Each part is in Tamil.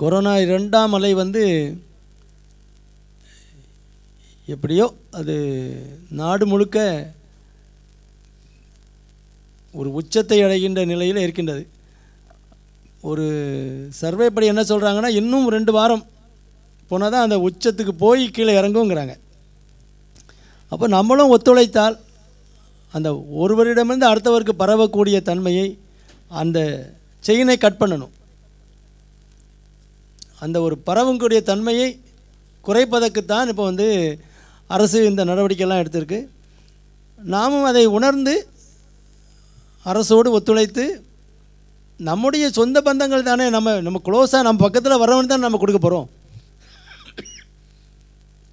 கொரோனா இரண்டாம் அலை வந்து எப்படியோ அது நாடு முழுக்க ஒரு உச்சத்தை அடைகின்ற நிலையில் இருக்கின்றது ஒரு சர்வே படி என்ன சொல்கிறாங்கன்னா இன்னும் ரெண்டு வாரம் போனால் தான் அந்த உச்சத்துக்கு போய் கீழே இறங்குங்கிறாங்க அப்போ நம்மளும் ஒத்துழைத்தால் அந்த ஒருவரிடமிருந்து அடுத்தவருக்கு பரவக்கூடிய தன்மையை அந்த செயினை கட் பண்ணணும் அந்த ஒரு பரவக்கூடிய தன்மையை குறைப்பதற்குத்தான் இப்போ வந்து அரசு இந்த நடவடிக்கைலாம் எடுத்திருக்கு நாமும் அதை உணர்ந்து அரசோடு ஒத்துழைத்து நம்முடைய சொந்த பந்தங்கள் தானே நம்ம நம்ம க்ளோஸாக நம்ம பக்கத்தில் வரவன் தான் நம்ம கொடுக்க போகிறோம்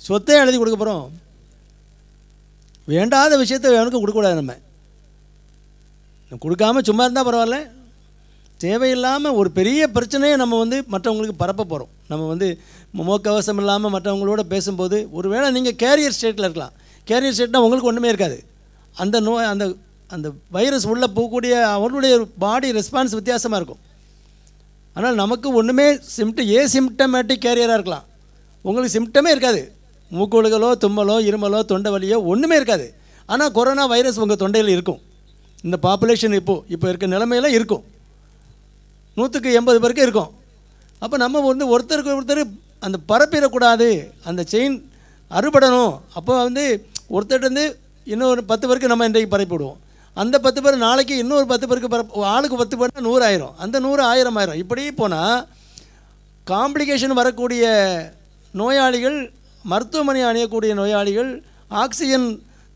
சொத்தை எழுதி கொடுக்க போகிறோம் வேண்டாத விஷயத்தை வேணுக்கு கொடுக்கக்கூடாது நம்ம கொடுக்காமல் சும்மா இருந்தால் பரவாயில்ல தேவையில்லாமல் ஒரு பெரிய பிரச்சனையை நம்ம வந்து மற்றவங்களுக்கு பரப்ப போகிறோம் நம்ம வந்து முகக்கவசம் இல்லாமல் மற்றவங்களோட பேசும்போது ஒரு வேளை நீங்கள் கேரியர் ஸ்டேட்டில் இருக்கலாம் கேரியர் ஸ்டேட்னா உங்களுக்கு ஒன்றுமே இருக்காது அந்த நோய் அந்த அந்த வைரஸ் உள்ளே போகக்கூடிய அவர்களுடைய பாடி ரெஸ்பான்ஸ் வித்தியாசமாக இருக்கும் ஆனால் நமக்கு ஒன்றுமே சிம்டம் ஏ சிம்டமேட்டிக் கேரியராக இருக்கலாம் உங்களுக்கு சிம்டமே இருக்காது மூக்கொழுகலோ தும்மலோ இருமலோ தொண்டை வலியோ ஒன்றுமே இருக்காது ஆனால் கொரோனா வைரஸ் உங்கள் தொண்டையில் இருக்கும் இந்த பாப்புலேஷன் இப்போது இப்போ இருக்க நிலமையில இருக்கும் நூற்றுக்கு எண்பது பேருக்கு இருக்கும் அப்போ நம்ம வந்து ஒருத்தருக்கு ஒருத்தர் அந்த பரப்பிடக்கூடாது அந்த செயின் அறுபடணும் அப்போ வந்து ஒருத்தர்கிட்டருந்து இன்னொரு பத்து பேருக்கு நம்ம இன்றைக்கு பரப்பிவிடுவோம் அந்த பத்து பேர் நாளைக்கு இன்னொரு பத்து பேருக்கு பரப்பு ஆளுக்கு பத்து பேர் நூறு ஆயிரம் அந்த நூறு ஆயிரம் ஆயிரம் இப்படி போனால் காம்ப்ளிகேஷன் வரக்கூடிய நோயாளிகள் மருத்துவமனை அணியக்கூடிய நோயாளிகள் ஆக்சிஜன்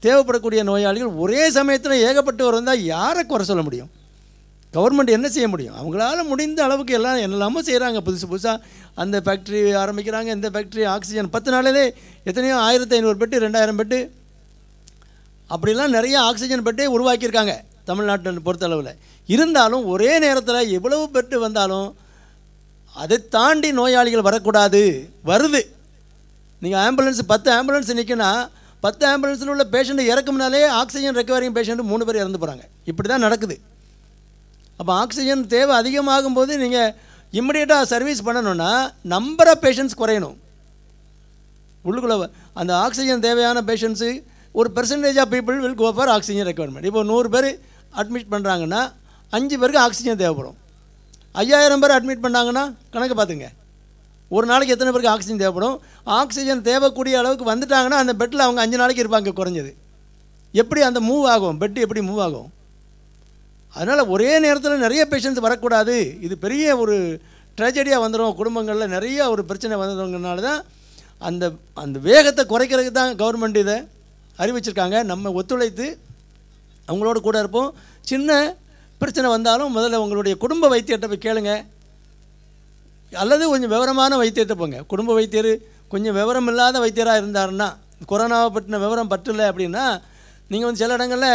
தேவைப்படக்கூடிய நோயாளிகள் ஒரே சமயத்தில் ஏகப்பட்டு வந்தால் யாரை குறை சொல்ல முடியும் கவர்மெண்ட் என்ன செய்ய முடியும் அவங்களால முடிந்த அளவுக்கு எல்லாம் எல்லாமும் செய்கிறாங்க புதுசு புதுசாக அந்த ஃபேக்ட்ரி ஆரம்பிக்கிறாங்க இந்த ஃபேக்ட்ரி ஆக்சிஜன் பத்து நாளிலே எத்தனையோ ஆயிரத்தி ஐநூறு பெட்டு ரெண்டாயிரம் பெட்டு அப்படிலாம் நிறைய ஆக்சிஜன் பெட்டே உருவாக்கியிருக்காங்க தமிழ்நாட்டை பொறுத்தளவில் இருந்தாலும் ஒரே நேரத்தில் எவ்வளவு பெட்டு வந்தாலும் அதை தாண்டி நோயாளிகள் வரக்கூடாது வருது நீங்கள் ஆம்புலன்ஸ் பத்து ஆம்புலன்ஸ் நிற்கினா பத்து ஆம்புலன்ஸில் உள்ள பேஷண்ட்டு இறக்கும்னாலே ஆக்சிஜன் ரெக்கவரிங் பேஷண்ட்டு மூணு பேர் இறந்து போகிறாங்க இப்படி தான் நடக்குது அப்போ ஆக்சிஜன் தேவை அதிகமாகும் போது நீங்கள் இம்மிடியேட்டாக சர்வீஸ் பண்ணணுன்னா நம்பர் ஆஃப் பேஷண்ட்ஸ் குறையணும் உள்ளுக்குள்ளே அந்த ஆக்சிஜன் தேவையான பேஷண்ட்ஸு ஒரு percentage of people will go for oxygen requirement இப்போ நூறு பேர் அட்மிட் பண்ணுறாங்கன்னா அஞ்சு பேருக்கு ஆக்சிஜன் தேவைப்படும் ஐயாயிரம் பேர் அட்மிட் பண்ணாங்கன்னா கணக்கு பார்த்துங்க ஒரு நாளைக்கு எத்தனை பேருக்கு ஆக்சிஜன் தேவைப்படும் ஆக்சிஜன் தேவைக்கூடிய அளவுக்கு வந்துட்டாங்கன்னா அந்த பெட்டில் அவங்க அஞ்சு நாளைக்கு இருப்பாங்க குறைஞ்சது எப்படி அந்த மூவ் ஆகும் பெட்டு எப்படி மூவ் ஆகும் அதனால் ஒரே நேரத்தில் நிறைய பேஷண்ட்ஸ் வரக்கூடாது இது பெரிய ஒரு ட்ராஜடியாக வந்துடும் குடும்பங்களில் நிறைய ஒரு பிரச்சனை வந்துடுங்கிறனால தான் அந்த அந்த வேகத்தை குறைக்கிறதுக்கு தான் கவர்மெண்ட் இதை அறிவிச்சிருக்காங்க நம்ம ஒத்துழைத்து அவங்களோட கூட இருப்போம் சின்ன பிரச்சனை வந்தாலும் முதல்ல உங்களுடைய குடும்ப வைத்தியத்தை போய் கேளுங்க அல்லது கொஞ்சம் விவரமான வைத்தியத்தை போங்க குடும்ப வைத்தியர் கொஞ்சம் விவரம் இல்லாத வைத்தியராக இருந்தாருன்னா கொரோனாவை பற்றின விவரம் பற்றலை அப்படின்னா நீங்கள் வந்து சில இடங்களில்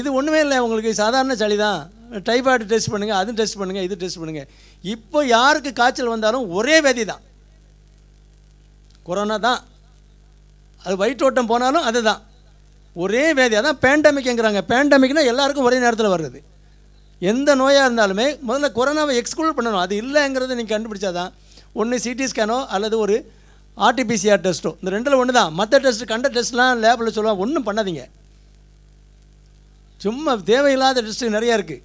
இது ஒன்றுமே இல்லை உங்களுக்கு சாதாரண சளி தான் டைபாய்டு டெஸ்ட் பண்ணுங்கள் அதுவும் டெஸ்ட் பண்ணுங்கள் இது டெஸ்ட் பண்ணுங்கள் இப்போ யாருக்கு காய்ச்சல் வந்தாலும் ஒரே வேதி தான் கொரோனா தான் அது வயிற்று ஓட்டம் போனாலும் அது தான் ஒரே வேதி அதான் பேண்டமிக்ங்கிறாங்க பேண்டமிக்னால் எல்லாருக்கும் ஒரே நேரத்தில் வருது எந்த நோயாக இருந்தாலுமே முதல்ல கொரோனாவை எக்ஸ்க்ளூட் பண்ணணும் அது இல்லைங்கிறத நீங்கள் கண்டுபிடிச்சா தான் ஒன்று சிடி ஸ்கேனோ அல்லது ஒரு ஆர்டிபிசிஆர் டெஸ்ட்டோ இந்த ரெண்டில் ஒன்று தான் மற்ற டெஸ்ட்டு கண்ட டெஸ்ட்லாம் லேபில் சொல்லுவாங்க ஒன்றும் பண்ணாதீங்க சும்மா தேவையில்லாத டெஸ்ட் நிறையா இருக்குது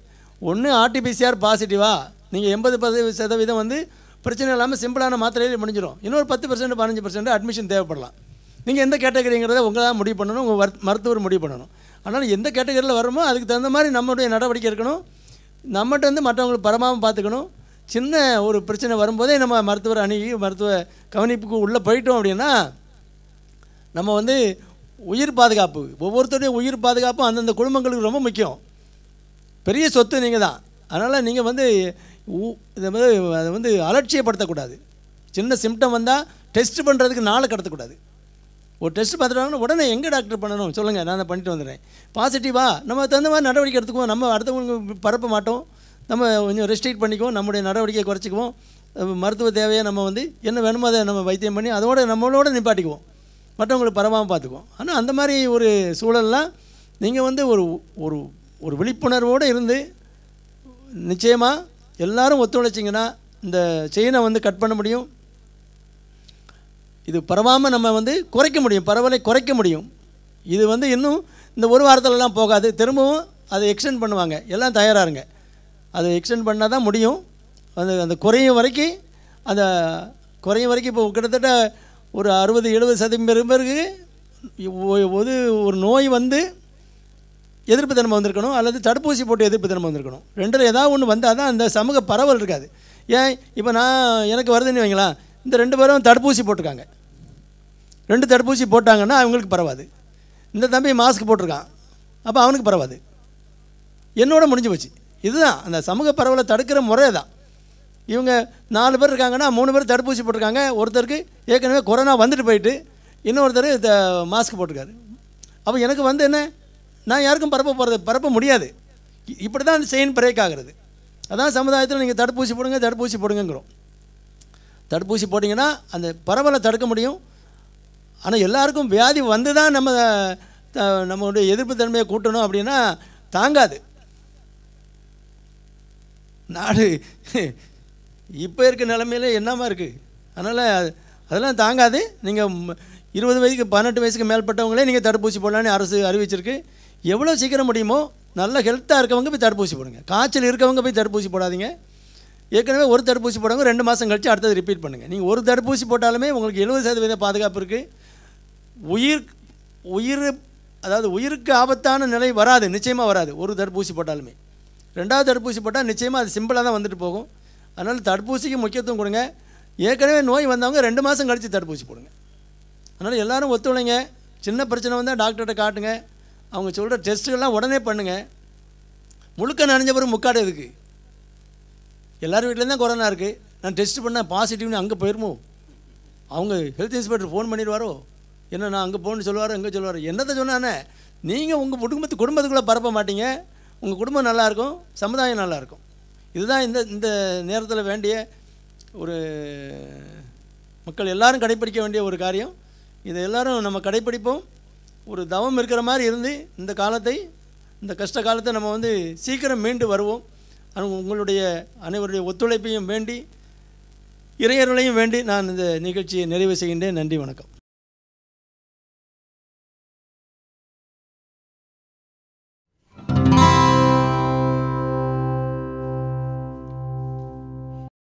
ஒன்று ஆர்டிபிசிஆர் பாசிட்டிவாக நீங்கள் எண்பது பதி சதவீதம் வந்து பிரச்சனை இல்லாமல் சிம்பிளான மாத்திரையில் முடிஞ்சிடும் இன்னொரு பத்து பர்சன்ட் பதினஞ்சு பர்சன்ட் அட்மிஷன் தேவைப்படலாம் நீங்கள் எந்த கேட்டகரிங்கிறத உங்களால் முடிவு பண்ணணும் உங்கள் மருத்துவர் முடிவு பண்ணணும் ஆனால் எந்த கேட்டகரியில் வரமோ அதுக்கு தகுந்த மாதிரி நம்மளுடைய நடவடிக்கை இருக்கணும் நம்மகிட்ட வந்து மற்றவங்களுக்கு பரமாவும் பார்த்துக்கணும் சின்ன ஒரு பிரச்சனை வரும்போதே நம்ம மருத்துவர் அணுகி மருத்துவ கவனிப்புக்கு உள்ளே போயிட்டோம் அப்படின்னா நம்ம வந்து உயிர் பாதுகாப்பு ஒவ்வொருத்தருடைய உயிர் பாதுகாப்பும் அந்தந்த குடும்பங்களுக்கு ரொம்ப முக்கியம் பெரிய சொத்து நீங்கள் தான் அதனால் நீங்கள் வந்து இதை வந்து அதை வந்து அலட்சியப்படுத்தக்கூடாது சின்ன சிம்டம் வந்தால் டெஸ்ட் பண்ணுறதுக்கு நாளை கடத்தக்கூடாது ஒரு டெஸ்ட் பார்த்துட்டாங்கன்னா உடனே எங்கே டாக்டர் பண்ணணும் சொல்லுங்கள் நான் பண்ணிட்டு வந்துடுறேன் பாசிட்டிவாக நம்ம தகுந்த மாதிரி நடவடிக்கை எடுத்துக்குவோம் நம்ம அடுத்தவங்களுக்கு பரப்ப மாட்டோம் நம்ம கொஞ்சம் ரெஸ்ட்ரிக்ட் பண்ணிக்குவோம் நம்முடைய நடவடிக்கையை குறைச்சிக்குவோம் மருத்துவ தேவையை நம்ம வந்து என்ன வேணுமோ அதை நம்ம வைத்தியம் பண்ணி அதோட நம்மளோட நிப்பாட்டிக்குவோம் மற்றவங்களுக்கு பரவாமல் பார்த்துக்குவோம் ஆனால் அந்த மாதிரி ஒரு சூழல்லாம் நீங்கள் வந்து ஒரு ஒரு ஒரு விழிப்புணர்வோடு இருந்து நிச்சயமாக எல்லோரும் ஒத்துழைச்சிங்கன்னா இந்த செயினை வந்து கட் பண்ண முடியும் இது பரவாமல் நம்ம வந்து குறைக்க முடியும் பரவலை குறைக்க முடியும் இது வந்து இன்னும் இந்த ஒரு வாரத்திலலாம் போகாது திரும்பவும் அதை எக்ஸ்டெண்ட் பண்ணுவாங்க எல்லாம் தயாராருங்க அதை எக்ஸ்டெண்ட் பண்ணால் தான் முடியும் அந்த அந்த குறையும் வரைக்கும் அந்த குறையும் வரைக்கும் இப்போ கிட்டத்தட்ட ஒரு அறுபது எழுபது சதவீதம் பெரும் பிறகு ஒரு ஒரு நோய் வந்து எதிர்ப்பு தினமாக வந்திருக்கணும் அல்லது தடுப்பூசி போட்டு எதிர்ப்பு தினமாக வந்திருக்கணும் ரெண்டில் ஏதாவது ஒன்று வந்தால் தான் அந்த சமூக பரவல் இருக்காது ஏன் இப்போ நான் எனக்கு வருதுன்னு வைங்களா இந்த ரெண்டு பேரும் தடுப்பூசி போட்டிருக்காங்க ரெண்டு தடுப்பூசி போட்டாங்கன்னா அவங்களுக்கு பரவாது இந்த தம்பி மாஸ்க் போட்டிருக்கான் அப்போ அவனுக்கு பரவாது என்னோட முடிஞ்சு போச்சு இதுதான் அந்த சமூக பரவலை தடுக்கிற முறை தான் இவங்க நாலு பேர் இருக்காங்கன்னா மூணு பேர் தடுப்பூசி போட்டிருக்காங்க ஒருத்தருக்கு ஏற்கனவே கொரோனா வந்துட்டு போயிட்டு இன்னொருத்தர் த மாஸ்க் போட்டிருக்காரு அப்போ எனக்கு வந்து என்ன நான் யாருக்கும் பரப்ப போகிறது பரப்ப முடியாது இப்படி தான் அந்த செயின் பிரேக் ஆகிறது அதான் சமுதாயத்தில் நீங்கள் தடுப்பூசி போடுங்க தடுப்பூசி போடுங்கிறோம் தடுப்பூசி போட்டிங்கன்னா அந்த பரவலை தடுக்க முடியும் ஆனால் எல்லாருக்கும் வியாதி வந்து தான் நம்ம நம்மளுடைய எதிர்ப்பு தன்மையை கூட்டணும் அப்படின்னா தாங்காது நாடு இப்போ இருக்க நிலமையில என்னமா இருக்குது அதனால் அதெல்லாம் தாங்காது நீங்கள் இருபது வயதுக்கு பன்னெண்டு வயசுக்கு மேற்பட்டவங்களே நீங்கள் தடுப்பூசி போடலான்னு அரசு அறிவிச்சிருக்கு எவ்வளோ சீக்கிரம் முடியுமோ நல்ல ஹெல்த்தாக இருக்கவங்க போய் தடுப்பூசி போடுங்க காய்ச்சல் இருக்கவங்க போய் தடுப்பூசி போடாதீங்க ஏற்கனவே ஒரு தடுப்பூசி போடுங்க ரெண்டு மாதம் கழித்து அடுத்தது ரிப்பீட் பண்ணுங்கள் நீங்கள் ஒரு தடுப்பூசி போட்டாலுமே உங்களுக்கு எழுபது சதவீத பாதுகாப்பு இருக்குது உயிர் உயிர் அதாவது உயிருக்கு ஆபத்தான நிலை வராது நிச்சயமாக வராது ஒரு தடுப்பூசி போட்டாலுமே ரெண்டாவது தடுப்பூசி போட்டால் நிச்சயமாக அது சிம்பிளாக தான் வந்துட்டு போகும் அதனால் தடுப்பூசிக்கு முக்கியத்துவம் கொடுங்க ஏற்கனவே நோய் வந்தவங்க ரெண்டு மாதம் கழித்து தடுப்பூசி போடுங்க அதனால் எல்லோரும் ஒத்துழைங்க சின்ன பிரச்சனை வந்தால் டாக்டர்கிட்ட காட்டுங்க அவங்க சொல்கிற டெஸ்ட்டுகள்லாம் உடனே பண்ணுங்கள் முழுக்க நனைஞ்ச பிறகு முக்காடு எதுக்கு எல்லார் வீட்லேயும் தான் கொரோனா இருக்குது நான் டெஸ்ட் பண்ணால் பாசிட்டிவ்னு அங்கே போயிருமோ அவங்க ஹெல்த் இன்ஸ்பெக்டர் ஃபோன் பண்ணிடுவாரோ என்ன நான் அங்கே போகணும்னு சொல்லுவாரோ எங்கே சொல்லுவார் என்னத்தை சொன்னானே நீங்கள் உங்கள் குடும்பத்து குடும்பத்துக்குள்ளே பரப்ப மாட்டீங்க உங்கள் குடும்பம் நல்லாயிருக்கும் சமுதாயம் நல்லாயிருக்கும் இதுதான் இந்த இந்த நேரத்தில் வேண்டிய ஒரு மக்கள் எல்லாரும் கடைப்பிடிக்க வேண்டிய ஒரு காரியம் இதை எல்லோரும் நம்ம கடைப்பிடிப்போம் ஒரு தவம் இருக்கிற மாதிரி இருந்து இந்த காலத்தை இந்த கஷ்ட காலத்தை நம்ம வந்து சீக்கிரம் மீண்டு வருவோம் உங்களுடைய அனைவருடைய ஒத்துழைப்பையும் வேண்டி இறையர்களையும் வேண்டி நான் இந்த நிகழ்ச்சியை நிறைவு செய்கின்றேன் நன்றி வணக்கம்